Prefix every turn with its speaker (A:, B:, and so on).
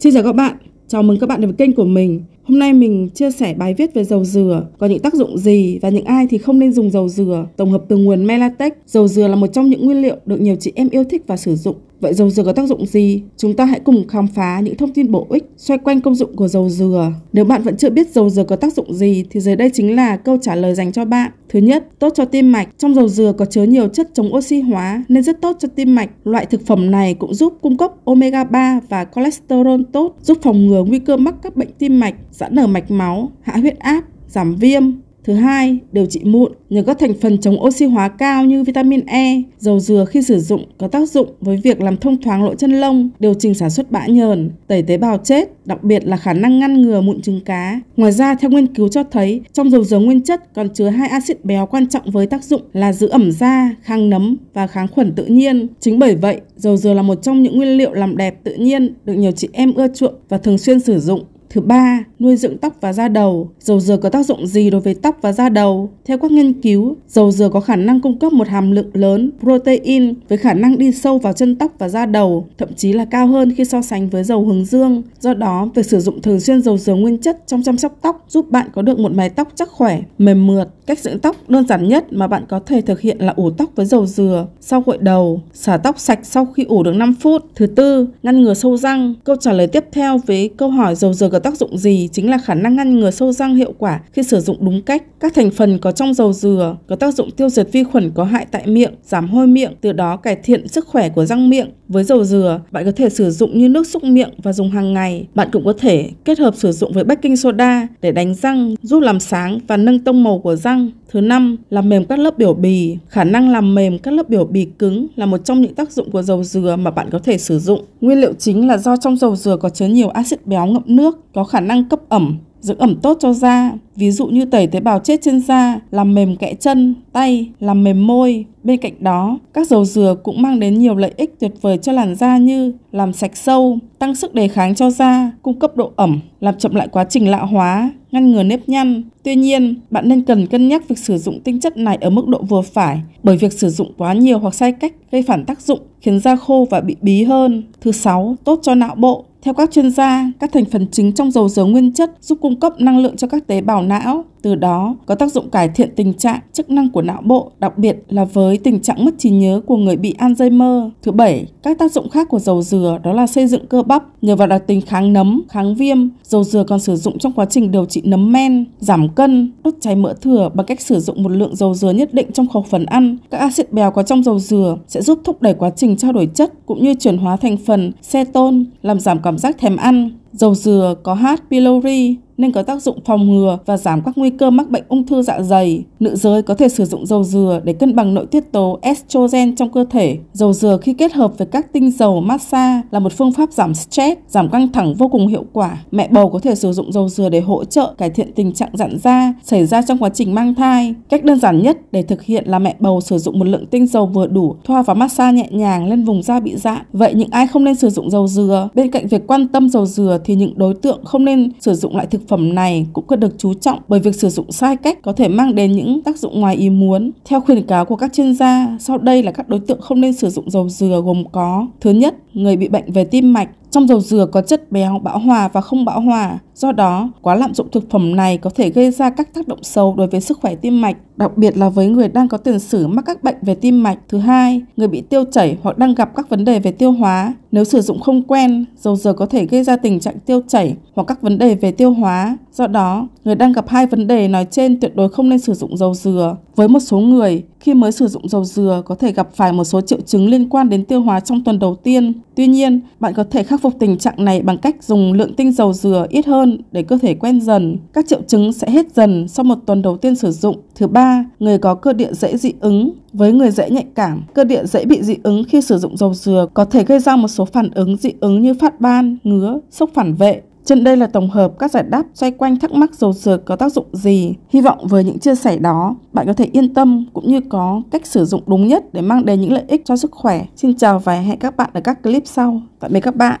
A: Xin chào các bạn, chào mừng các bạn đến với kênh của mình. Hôm nay mình chia sẻ bài viết về dầu dừa, có những tác dụng gì và những ai thì không nên dùng dầu dừa. Tổng hợp từ nguồn Melatex, dầu dừa là một trong những nguyên liệu được nhiều chị em yêu thích và sử dụng. Vậy dầu dừa có tác dụng gì? Chúng ta hãy cùng khám phá những thông tin bổ ích xoay quanh công dụng của dầu dừa. Nếu bạn vẫn chưa biết dầu dừa có tác dụng gì thì dưới đây chính là câu trả lời dành cho bạn. Thứ nhất, tốt cho tim mạch. Trong dầu dừa có chứa nhiều chất chống oxy hóa nên rất tốt cho tim mạch. Loại thực phẩm này cũng giúp cung cấp omega 3 và cholesterol tốt, giúp phòng ngừa nguy cơ mắc các bệnh tim mạch giãn nở mạch máu, hạ huyết áp, giảm viêm. Thứ hai, điều trị mụn nhờ các thành phần chống oxy hóa cao như vitamin E, dầu dừa khi sử dụng có tác dụng với việc làm thông thoáng lỗ chân lông, điều chỉnh sản xuất bã nhờn, tẩy tế bào chết, đặc biệt là khả năng ngăn ngừa mụn trứng cá. Ngoài ra, theo nghiên cứu cho thấy, trong dầu dừa nguyên chất còn chứa hai axit béo quan trọng với tác dụng là giữ ẩm da, kháng nấm và kháng khuẩn tự nhiên. Chính bởi vậy, dầu dừa là một trong những nguyên liệu làm đẹp tự nhiên được nhiều chị em ưa chuộng và thường xuyên sử dụng. Thứ ba, nuôi dưỡng tóc và da đầu. Dầu dừa có tác dụng gì đối với tóc và da đầu? Theo các nghiên cứu, dầu dừa có khả năng cung cấp một hàm lượng lớn protein với khả năng đi sâu vào chân tóc và da đầu, thậm chí là cao hơn khi so sánh với dầu hướng dương. Do đó, việc sử dụng thường xuyên dầu dừa nguyên chất trong chăm sóc tóc giúp bạn có được một mái tóc chắc khỏe, mềm mượt. Cách dưỡng tóc đơn giản nhất mà bạn có thể thực hiện là ủ tóc với dầu dừa sau gội đầu, xả tóc sạch sau khi ủ được 5 phút. Thứ tư, ngăn ngừa sâu răng. Câu trả lời tiếp theo với câu hỏi dầu dừa có tác dụng gì chính là khả năng ngăn ngừa sâu răng hiệu quả khi sử dụng đúng cách. Các thành phần có trong dầu dừa có tác dụng tiêu diệt vi khuẩn có hại tại miệng, giảm hôi miệng, từ đó cải thiện sức khỏe của răng miệng. Với dầu dừa, bạn có thể sử dụng như nước súc miệng và dùng hàng ngày. Bạn cũng có thể kết hợp sử dụng với baking soda để đánh răng, giúp làm sáng và nâng tông màu của răng. Thứ năm, làm mềm các lớp biểu bì. Khả năng làm mềm các lớp biểu bì cứng là một trong những tác dụng của dầu dừa mà bạn có thể sử dụng. Nguyên liệu chính là do trong dầu dừa có chứa nhiều axit béo ngậm nước, có khả năng cấp ẩm, dưỡng ẩm tốt cho da, ví dụ như tẩy tế bào chết trên da, làm mềm kẽ chân, tay, làm mềm môi. Bên cạnh đó, các dầu dừa cũng mang đến nhiều lợi ích tuyệt vời cho làn da như làm sạch sâu, tăng sức đề kháng cho da, cung cấp độ ẩm, làm chậm lại quá trình lão hóa, ngăn ngừa nếp nhăn. Tuy nhiên, bạn nên cần cân nhắc việc sử dụng tinh chất này ở mức độ vừa phải, bởi việc sử dụng quá nhiều hoặc sai cách gây phản tác dụng, khiến da khô và bị bí hơn. Thứ sáu, tốt cho não bộ. Theo các chuyên gia, các thành phần chính trong dầu dừa nguyên chất giúp cung cấp năng lượng cho các tế bào não, từ đó có tác dụng cải thiện tình trạng chức năng của não bộ, đặc biệt là với tình trạng mất trí nhớ của người bị Alzheimer. Thứ bảy, các tác dụng khác của dầu dừa đó là xây dựng cơ bắp nhờ vào đặc tính kháng nấm, kháng viêm. Dầu dừa còn sử dụng trong quá trình điều trị nấm men, giảm cân, đốt cháy mỡ thừa bằng cách sử dụng một lượng dầu dừa nhất định trong khẩu phần ăn. Các axit béo có trong dầu dừa sẽ giúp thúc đẩy quá trình trao đổi chất cũng như chuyển hóa thành phần ceton, làm giảm cảm giác thèm ăn. Dầu dừa có H. pylori nên có tác dụng phòng ngừa và giảm các nguy cơ mắc bệnh ung thư dạ dày. Nữ giới có thể sử dụng dầu dừa để cân bằng nội tiết tố estrogen trong cơ thể. Dầu dừa khi kết hợp với các tinh dầu massage là một phương pháp giảm stress, giảm căng thẳng vô cùng hiệu quả. Mẹ bầu có thể sử dụng dầu dừa để hỗ trợ cải thiện tình trạng dặn da xảy ra trong quá trình mang thai. Cách đơn giản nhất để thực hiện là mẹ bầu sử dụng một lượng tinh dầu vừa đủ, thoa và massage nhẹ nhàng lên vùng da bị dạn. Vậy những ai không nên sử dụng dầu dừa? Bên cạnh việc quan tâm dầu dừa thì những đối tượng không nên sử dụng loại thực phẩm này cũng cần được chú trọng bởi việc sử dụng sai cách có thể mang đến những tác dụng ngoài ý muốn. Theo khuyến cáo của các chuyên gia, sau đây là các đối tượng không nên sử dụng dầu dừa gồm có Thứ nhất, người bị bệnh về tim mạch, trong dầu dừa có chất béo bão hòa và không bão hòa, do đó quá lạm dụng thực phẩm này có thể gây ra các tác động xấu đối với sức khỏe tim mạch, đặc biệt là với người đang có tiền sử mắc các bệnh về tim mạch. Thứ hai, người bị tiêu chảy hoặc đang gặp các vấn đề về tiêu hóa. Nếu sử dụng không quen, dầu dừa có thể gây ra tình trạng tiêu chảy hoặc các vấn đề về tiêu hóa. Do đó, người đang gặp hai vấn đề nói trên tuyệt đối không nên sử dụng dầu dừa. Với một số người, khi mới sử dụng dầu dừa có thể gặp phải một số triệu chứng liên quan đến tiêu hóa trong tuần đầu tiên. Tuy nhiên, bạn có thể khắc phục tình trạng này bằng cách dùng lượng tinh dầu dừa ít hơn để cơ thể quen dần. Các triệu chứng sẽ hết dần sau một tuần đầu tiên sử dụng. Thứ ba, người có cơ địa dễ dị ứng với người dễ nhạy cảm, cơ địa dễ bị dị ứng khi sử dụng dầu dừa có thể gây ra một số phản ứng dị ứng như phát ban, ngứa, sốc phản vệ, trên đây là tổng hợp các giải đáp xoay quanh thắc mắc dầu dừa có tác dụng gì. Hy vọng với những chia sẻ đó, bạn có thể yên tâm cũng như có cách sử dụng đúng nhất để mang đến những lợi ích cho sức khỏe. Xin chào và hẹn các bạn ở các clip sau. Tạm biệt các bạn.